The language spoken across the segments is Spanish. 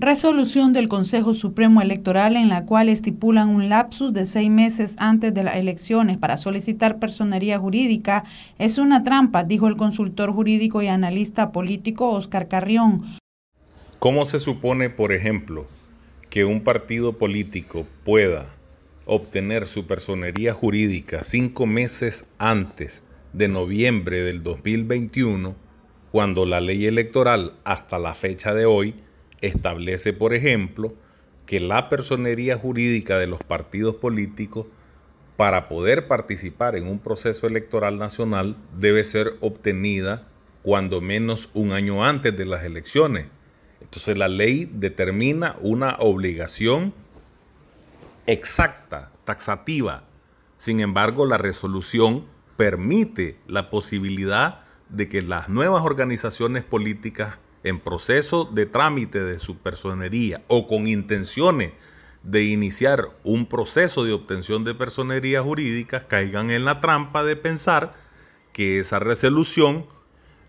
resolución del Consejo Supremo Electoral en la cual estipulan un lapsus de seis meses antes de las elecciones para solicitar personería jurídica es una trampa, dijo el consultor jurídico y analista político Oscar Carrión. ¿Cómo se supone, por ejemplo, que un partido político pueda obtener su personería jurídica cinco meses antes de noviembre del 2021, cuando la ley electoral hasta la fecha de hoy establece, por ejemplo, que la personería jurídica de los partidos políticos para poder participar en un proceso electoral nacional debe ser obtenida cuando menos un año antes de las elecciones. Entonces la ley determina una obligación exacta, taxativa. Sin embargo, la resolución permite la posibilidad de que las nuevas organizaciones políticas en proceso de trámite de su personería o con intenciones de iniciar un proceso de obtención de personería jurídica, caigan en la trampa de pensar que esa resolución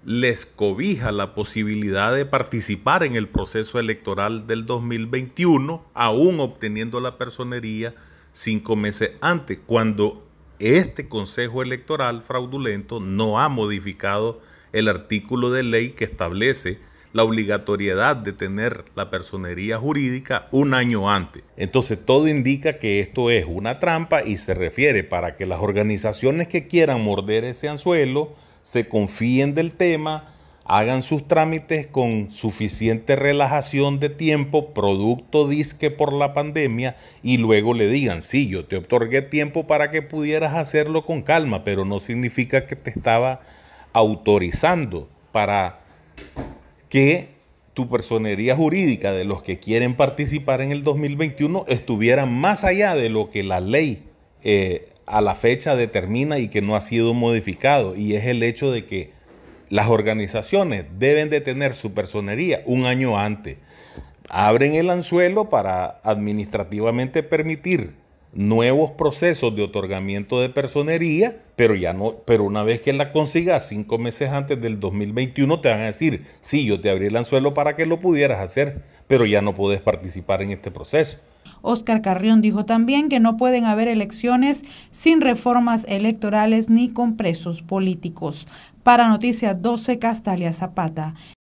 les cobija la posibilidad de participar en el proceso electoral del 2021, aún obteniendo la personería cinco meses antes, cuando este Consejo Electoral fraudulento no ha modificado el artículo de ley que establece la obligatoriedad de tener la personería jurídica un año antes. Entonces todo indica que esto es una trampa y se refiere para que las organizaciones que quieran morder ese anzuelo se confíen del tema, hagan sus trámites con suficiente relajación de tiempo, producto disque por la pandemia, y luego le digan, sí, yo te otorgué tiempo para que pudieras hacerlo con calma, pero no significa que te estaba autorizando para que tu personería jurídica de los que quieren participar en el 2021 estuviera más allá de lo que la ley eh, a la fecha determina y que no ha sido modificado. Y es el hecho de que las organizaciones deben de tener su personería un año antes. Abren el anzuelo para administrativamente permitir nuevos procesos de otorgamiento de personería, pero ya no, pero una vez que la consigas cinco meses antes del 2021 te van a decir, sí, yo te abrí el anzuelo para que lo pudieras hacer, pero ya no puedes participar en este proceso. Oscar Carrión dijo también que no pueden haber elecciones sin reformas electorales ni con presos políticos. Para Noticias 12, Castalia Zapata.